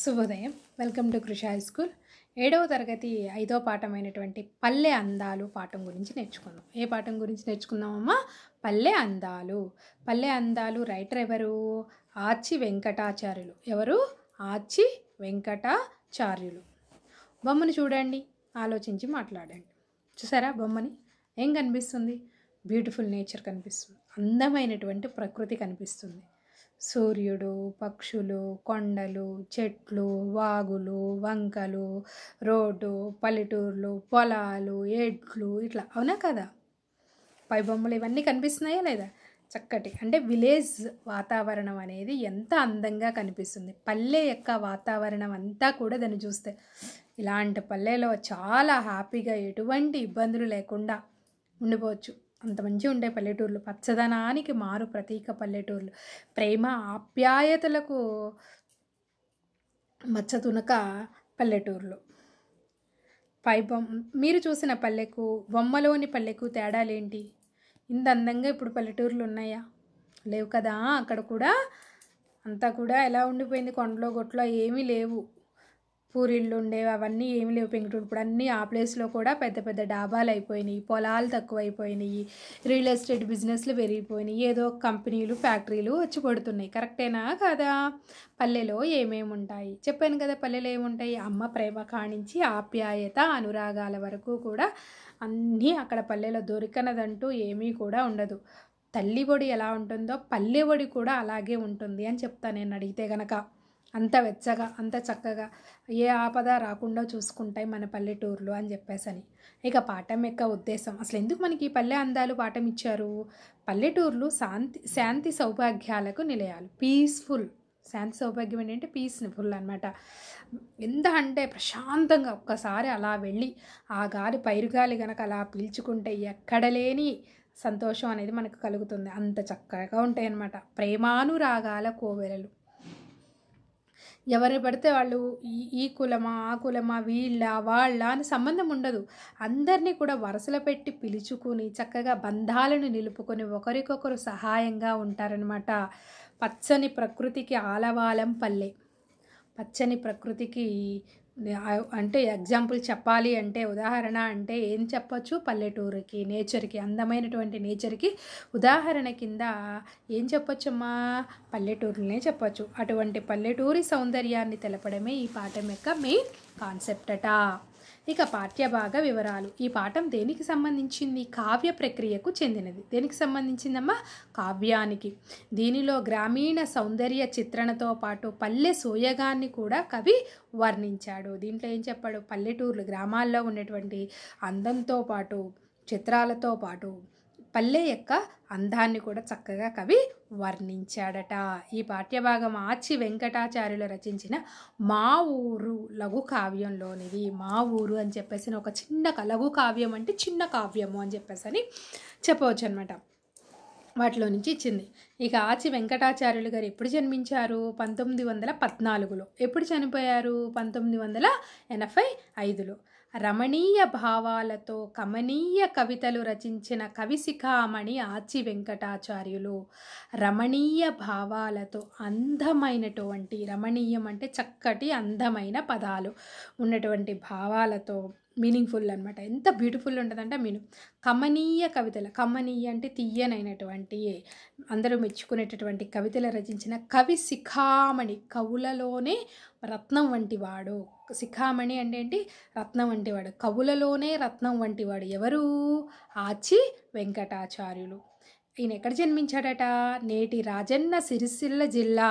శుభోదయం welcome to Krishi high school ఏడవ తరగతి ఐదో పాఠమైనటువంటి పల్లె అందాలు పాఠం గురించి నేర్చుకుందాం ఏ పాఠం గురించి నేర్చుకుందామమ్మా పల్లె అందాలు పల్లె అందాలు రైటర్ ఎవరు ఆచి వెంకటాచార్యులు ఎవరు ఆచి వెంకటాచార్యులు బొమ్మను చూడండి ఆలోచించి మాట్లాడండి చూసారా బొమ్మని ఏం కనిపిస్తుంది బ్యూటిఫుల్ నేచర్ కనిపిస్తుంది అందమైనటువంటి ప్రకృతి కనిపిస్తుంది సూర్యుడు పక్షులు కొండలు చెట్లు వాగులు వంకలు రోడ్డు పల్లెటూర్లు పొలాలు ఎడ్లు ఇట్లా అవునా కదా పై బొమ్మలు ఇవన్నీ కనిపిస్తున్నాయా లేదా చక్కటి అంటే విలేజ్ వాతావరణం అనేది ఎంత అందంగా కనిపిస్తుంది పల్లె యొక్క వాతావరణం అంతా కూడా దాన్ని చూస్తే ఇలాంటి పల్లెలో చాలా హ్యాపీగా ఎటువంటి ఇబ్బందులు లేకుండా ఉండిపోవచ్చు అంత మంచిగా ఉండే పల్లెటూర్లు పచ్చదనానికి మారు ప్రతీక పల్లెటూర్లు ప్రేమ ఆప్యాయతలకు మచ్చతునక పల్లెటూర్లు పై బొమ్మ మీరు చూసిన పల్లెకు బొమ్మలోని పల్లెకు తేడాలేంటి ఇంత అందంగా ఇప్పుడు పల్లెటూర్లు ఉన్నాయా లేవు కదా అక్కడ కూడా అంతా కూడా ఎలా ఉండిపోయింది కొండలో గొట్లో ఏమీ లేవు పూరిళ్ళు ఉండేవి అవన్నీ ఏమి లేవు పెంకుటూరు ఇప్పుడు అన్నీ ఆ ప్లేస్లో కూడా పెద్ద పెద్ద డాబాలు అయిపోయినాయి పొలాలు తక్కువైపోయినాయి రియల్ ఎస్టేట్ బిజినెస్లు పెరిగిపోయినాయి ఏదో కంపెనీలు ఫ్యాక్టరీలు వచ్చి పడుతున్నాయి కరెక్టేనా కదా పల్లెలో ఏమేమి ఉంటాయి చెప్పాను కదా పల్లెలో ఏముంటాయి అమ్మ ప్రేమ కానించి ఆప్యాయత అనురాగాల వరకు కూడా అన్నీ అక్కడ పల్లెలో దొరికనదంటూ ఏమీ కూడా ఉండదు తల్లి ఒడి ఎలా ఉంటుందో పల్లె ఒడి కూడా అలాగే ఉంటుంది అని చెప్తాను నేను అడిగితే గనక అంత వెచ్చగా అంత చక్కగా ఏ ఆపద రాకుండా చూసుకుంటాయి మన పల్లెటూర్లు అని చెప్పేసని ఇక పాఠం యొక్క ఉద్దేశం అసలు ఎందుకు మనకి పల్లె అందాలు పాఠం ఇచ్చారు పల్లెటూర్లు శాంతి శాంతి సౌభాగ్యాలకు నిలయాలు పీస్ఫుల్ శాంతి సౌభాగ్యం ఏంటంటే పీస్ఫుల్ అనమాట ఎంత అంటే ప్రశాంతంగా ఒక్కసారి అలా వెళ్ళి ఆ గాలి పైరుగాలి కనుక అలా పీల్చుకుంటే ఎక్కడ లేని సంతోషం అనేది మనకు కలుగుతుంది అంత చక్కగా ఉంటాయి అన్నమాట ప్రేమానురాగాల కోవెలలు ఎవరు పడితే వాళ్ళు ఈ కులమా ఆ కులమా వీళ్ళ వాళ్ళ అని సంబంధం ఉండదు అందరినీ కూడా వరుసలు పెట్టి పిలుచుకుని చక్కగా బంధాలను నిలుపుకొని ఒకరికొకరు సహాయంగా ఉంటారనమాట పచ్చని ప్రకృతికి ఆలవాలం పల్లె పచ్చని ప్రకృతికి అంటే ఎగ్జాంపుల్ చెప్పాలి అంటే ఉదాహరణ అంటే ఏం చెప్పచ్చు పల్లెటూరుకి నేచర్కి అందమైనటువంటి నేచర్కి ఉదాహరణ కింద ఏం చెప్పొచ్చమ్మా పల్లెటూరునే చెప్పచ్చు అటువంటి పల్లెటూరి సౌందర్యాన్ని తెలపడమే ఈ పాఠం యొక్క మెయిన్ కాన్సెప్ట్ అట ఇక పాఠ్యభాగ వివరాలు ఈ పాఠం దేనికి సంబంధించింది కావ్య ప్రక్రియకు చెందినది దేనికి సంబంధించిందమ్మా కావ్యానికి దీనిలో గ్రామీణ సౌందర్య చిత్రణతో పాటు పల్లె సోయగాన్ని కూడా కవి వర్ణించాడు దీంట్లో ఏం చెప్పాడు పల్లెటూర్లు గ్రామాల్లో ఉన్నటువంటి అందంతో పాటు చిత్రాలతో పాటు పల్లె యొక్క అందాన్ని కూడా చక్కగా కవి వర్ణించాడట ఈ పాఠ్యభాగం ఆచి వెంకటాచార్యులు రచించిన మా ఊరు లఘు కావ్యంలోనిది మా ఊరు అని చెప్పేసి ఒక చిన్న లఘు కావ్యం అంటే చిన్న కావ్యము అని చెప్పేసి అని చెప్పవచ్చు అనమాట వాటిలో నుంచి ఇచ్చింది ఇక ఆచి వెంకటాచార్యులు గారు ఎప్పుడు జన్మించారు పంతొమ్మిది వందల పద్నాలుగులో ఎప్పుడు చనిపోయారు పంతొమ్మిది వందల ఎనభై ఐదులో రమణీయ భావాలతో కమనీయ కవితలు రచించిన కవిశిఖామణి ఆచి వెంకటాచార్యులు రమణీయ భావాలతో అందమైనటువంటి రమణీయం అంటే చక్కటి అందమైన పదాలు ఉన్నటువంటి భావాలతో మీనింగ్ఫుల్ అనమాట ఎంత బ్యూటిఫుల్ ఉంటుందంటే మీను కమనీయ కవితలు కమనీయ అంటే తీయనైనటువంటి అందరూ మెచ్చుకునేటటువంటి కవితలు రచించిన కవి శిఖామణి కవులలోనే రత్నం వంటి వాడు శిఖామణి అంటే ఏంటి రత్నం వంటివాడు కవులలోనే రత్నం వంటివాడు ఎవరు ఆచి వెంకటాచార్యులు ఈయన ఎక్కడ జన్మించాడట నేటి రాజన్న సిరిసిల్ల జిల్లా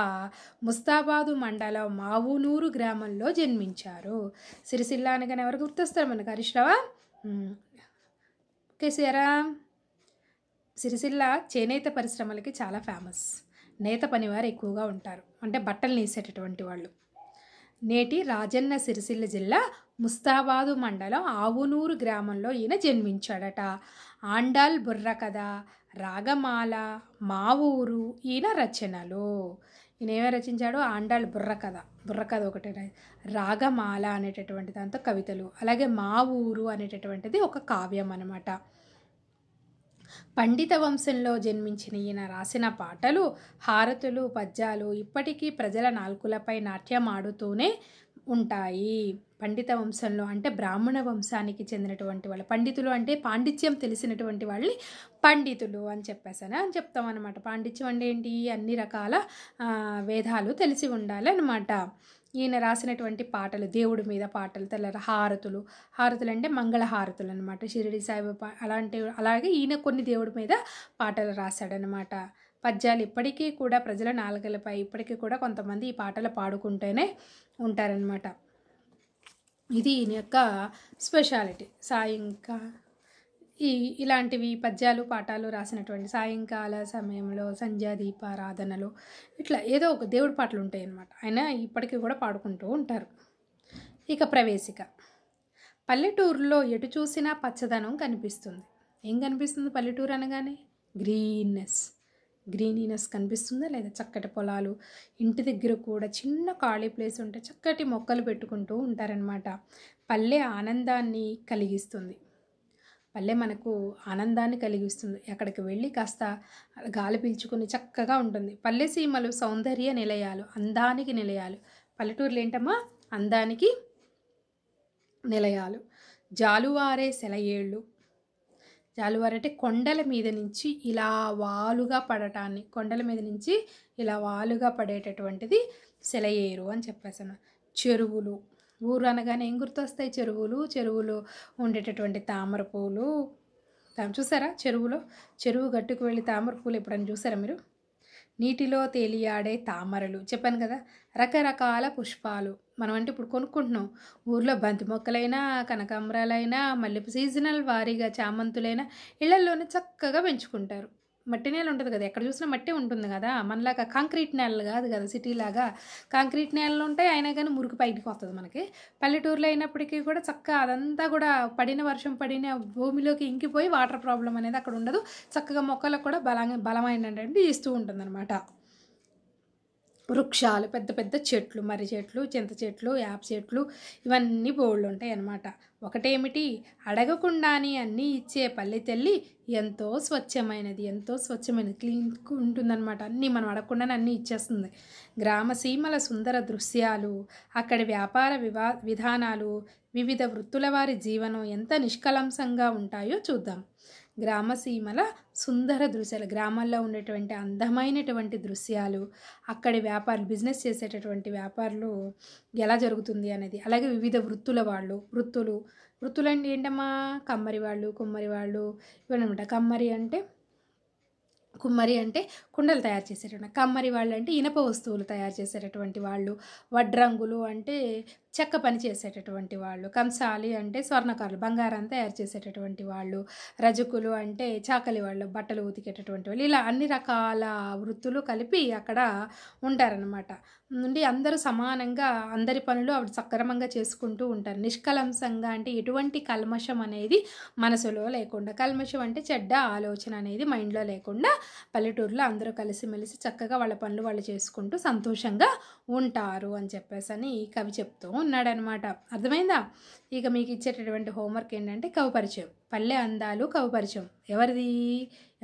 ముస్తాబాదు మండలం మావునూరు గ్రామంలో జన్మించారు సిరిసిల్ల అనగానే ఎవరు గుర్తొస్తారు మనకు హరీష్రావా కేసీఆరా సిరిసిల్ల చేనేత పరిశ్రమలకి చాలా ఫేమస్ నేత పనివారు ఎక్కువగా ఉంటారు అంటే బట్టలు నేసేటటువంటి వాళ్ళు నేటి రాజన్న సిరిసిల్ల జిల్లా ముస్తాబాదు మండలం ఆవునూరు గ్రామంలో ఈయన జన్మించాడట ఆండాల్ బుర్ర కథ రాగమాల మా ఊరు ఈయన రచనలు ఈయనేమో రచించాడు ఆండాల్ బుర్రకథ బుర్రకథ ఒకటి రాగమాల అనేటటువంటి దాంతో కవితలు అలాగే మా ఊరు అనేటటువంటిది ఒక కావ్యం అనమాట పండిత వంశంలో జన్మించిన ఈయన రాసిన పాటలు హారతులు పద్యాలు ఇప్పటికీ ప్రజల నాలుకులపై నాట్యం ఆడుతూనే ఉంటాయి పండిత వంశంలో అంటే బ్రాహ్మణ వంశానికి చెందినటువంటి వాళ్ళు పండితులు అంటే పాండిత్యం తెలిసినటువంటి వాళ్ళని పండితులు అని చెప్పేసాను అని చెప్తాం అనమాట పాండిత్యం అంటే ఏంటి అన్ని రకాల వేదాలు తెలిసి ఉండాలి అనమాట ఈయన రాసినటువంటి పాటలు దేవుడి మీద పాటలు తెల్ల హారతులు హారతులు అంటే మంగళ హారతులు అనమాట షిరిడి సాయిబాబా అలాంటి అలాగే ఈయన కొన్ని దేవుడి మీద పాటలు రాశాడనమాట పద్యాలు ఇప్పటికీ కూడా ప్రజల నాలుగలపై ఇప్పటికీ కూడా కొంతమంది ఈ పాటలు పాడుకుంటూనే ఉంటారనమాట ఇది ఈయన యొక్క స్పెషాలిటీ సాయంకా ఈ ఇలాంటివి పద్యాలు పాఠాలు రాసినటువంటి సాయంకాల సమయంలో సంధ్యాదీపారాధనలు ఇట్లా ఏదో ఒక దేవుడి పాటలు ఉంటాయి అనమాట ఆయన ఇప్పటికీ కూడా పాడుకుంటూ ఉంటారు ఇక ప్రవేశిక పల్లెటూరులో ఎటు చూసినా పచ్చదనం కనిపిస్తుంది ఏం కనిపిస్తుంది పల్లెటూరు అనగానే గ్రీన్నెస్ గ్రీనీనెస్ కనిపిస్తుందా లేదా చక్కటి పొలాలు ఇంటి దగ్గర కూడా చిన్న ఖాళీ ప్లేస్ ఉంటే చక్కటి మొక్కలు పెట్టుకుంటూ ఉంటారనమాట పల్లె ఆనందాన్ని కలిగిస్తుంది పల్లె మనకు ఆనందాన్ని కలిగిస్తుంది అక్కడికి వెళ్ళి కాస్త గాలి పీల్చుకుని చక్కగా ఉంటుంది పల్లె సీమలు సౌందర్య నిలయాలు అందానికి నిలయాలు పల్లెటూర్లు ఏంటమ్మా అందానికి నిలయాలు జాలువారే సెలయేళ్ళు జాలువారంటే కొండల మీద నుంచి ఇలా వాలుగా పడటాన్ని కొండల మీద నుంచి ఇలా వాలుగా పడేటటువంటిది సెలయేరు అని చెప్పేసాను చెరువులు ఊరు అనగానే ఏం గుర్తొస్తాయి చెరువులు చెరువులు ఉండేటటువంటి తామర పూలు చూసారా చెరువులో చెరువు గట్టుకు వెళ్ళి తామర పూలు ఎప్పుడైనా చూసారా మీరు నీటిలో తేలియాడే తామరలు చెప్పాను కదా రకరకాల పుష్పాలు మనం అంటే ఇప్పుడు కొనుక్కుంటున్నాం ఊర్లో బంతి మొక్కలైనా కనకాంబరాలైనా మళ్ళీ సీజనల్ వారీగా చామంతులైనా ఇళ్లలోనే చక్కగా పెంచుకుంటారు మట్టి నేల ఉంటుంది కదా ఎక్కడ చూసినా మట్టి ఉంటుంది కదా మనలాగా కాంక్రీట్ నేలలు కాదు కదా సిటీలాగా కాంక్రీట్ నేలలు ఉంటాయి అయినా కానీ మురికి పైకి వస్తుంది మనకి పల్లెటూరులో అయినప్పటికీ కూడా చక్కగా అదంతా కూడా పడిన వర్షం పడిన భూమిలోకి ఇంకిపోయి వాటర్ ప్రాబ్లం అనేది అక్కడ ఉండదు చక్కగా మొక్కలకు కూడా బలంగా బలమైనటువంటి ఇస్తూ ఉంటుంది వృక్షాలు పెద్ద పెద్ద చెట్లు మర్రి చెట్లు చింత చెట్లు యాప చెట్లు ఇవన్నీ బోళ్ళు ఉంటాయి అన్నమాట ఒకటేమిటి అడగకుండానే అన్నీ ఇచ్చే పల్లె తల్లి ఎంతో స్వచ్ఛమైనది ఎంతో స్వచ్ఛమైన ఉంటుంది ఉంటుందన్నమాట అన్నీ మనం అడగకుండానే అన్నీ ఇచ్చేస్తుంది గ్రామసీమల సుందర దృశ్యాలు అక్కడ వ్యాపార వివా విధానాలు వివిధ వృత్తుల వారి జీవనం ఎంత నిష్కలంసంగా ఉంటాయో చూద్దాం గ్రామసీమల సుందర దృశ్యాలు గ్రామాల్లో ఉండేటువంటి అందమైనటువంటి దృశ్యాలు అక్కడి వ్యాపారులు బిజినెస్ చేసేటటువంటి వ్యాపారులు ఎలా జరుగుతుంది అనేది అలాగే వివిధ వృత్తుల వాళ్ళు వృత్తులు వృత్తులు అంటే ఏంటమ్మా కమ్మరి వాళ్ళు కుమ్మరి వాళ్ళు ఇవన్నమాట కమ్మరి అంటే కుమ్మరి అంటే కుండలు తయారు చేసేటటువంటి కమ్మరి వాళ్ళు అంటే ఇనప వస్తువులు తయారు చేసేటటువంటి వాళ్ళు వడ్రంగులు అంటే చెక్క పని చేసేటటువంటి వాళ్ళు కంసాలి అంటే స్వర్ణకారులు బంగారం తయారు చేసేటటువంటి వాళ్ళు రజకులు అంటే చాకలి వాళ్ళు బట్టలు ఉతికేటటువంటి వాళ్ళు ఇలా అన్ని రకాల వృత్తులు కలిపి అక్కడ ఉంటారనమాట నుండి అందరూ సమానంగా అందరి పనులు ఆవిడ సక్రమంగా చేసుకుంటూ ఉంటారు నిష్కలంసంగా అంటే ఎటువంటి కల్మషం అనేది మనసులో లేకుండా కల్మషం అంటే చెడ్డ ఆలోచన అనేది మైండ్లో లేకుండా పల్లెటూరులో అందరూ కలిసిమెలిసి చక్కగా వాళ్ళ పనులు వాళ్ళు చేసుకుంటూ సంతోషంగా ఉంటారు అని చెప్పేసి అని కవి చెప్తూ ఉన్నాడనమాట అర్థమైందా ఇక మీకు ఇచ్చేటటువంటి హోంవర్క్ ఏంటంటే కవి పల్లె అందాలు కవి ఎవరిది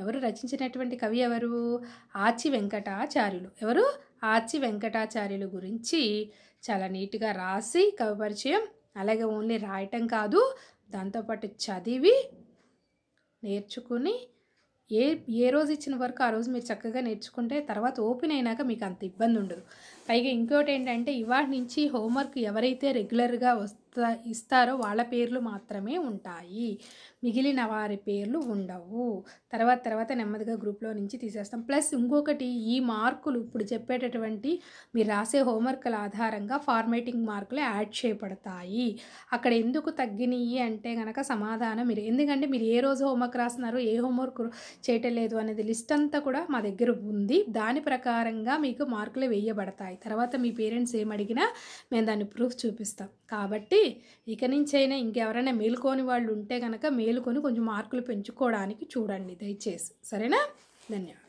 ఎవరు రచించినటువంటి కవి ఎవరు ఆచి వెంకటాచార్యులు ఎవరు ఆచి వెంకటాచార్యులు గురించి చాలా నీట్గా రాసి కవి అలాగే ఓన్లీ రాయటం కాదు దాంతోపాటు చదివి నేర్చుకుని ఏ ఏ రోజు ఇచ్చిన వర్క్ ఆ రోజు మీరు చక్కగా నేర్చుకుంటే తర్వాత ఓపెన్ అయినాక మీకు అంత ఇబ్బంది ఉండదు పైగా ఇంకోటి ఏంటంటే ఇవాటి నుంచి హోంవర్క్ ఎవరైతే రెగ్యులర్గా వస్తా ఇస్తారో వాళ్ళ పేర్లు మాత్రమే ఉంటాయి మిగిలిన వారి పేర్లు ఉండవు తర్వాత తర్వాత నెమ్మదిగా గ్రూప్లో నుంచి తీసేస్తాం ప్లస్ ఇంకొకటి ఈ మార్కులు ఇప్పుడు చెప్పేటటువంటి మీరు రాసే హోంవర్క్ల ఆధారంగా ఫార్మేటింగ్ మార్కులు యాడ్ చేయబడతాయి అక్కడ ఎందుకు తగ్గినాయి అంటే కనుక సమాధానం మీరు ఎందుకంటే మీరు ఏ రోజు హోంవర్క్ రాస్తున్నారు ఏ హోంవర్క్ చేయటం లేదు అనేది లిస్ట్ అంతా కూడా మా దగ్గర ఉంది దాని ప్రకారంగా మీకు మార్కులు వేయబడతాయి తర్వాత మీ పేరెంట్స్ అడిగినా మేము దాన్ని ప్రూఫ్ చూపిస్తాం కాబట్టి ఇక నుంచైనా ఇంకెవరైనా మేల్కోని వాళ్ళు ఉంటే కనుక మేలు మేలుకొని కొంచెం మార్కులు పెంచుకోవడానికి చూడండి దయచేసి సరేనా ధన్యవాదాలు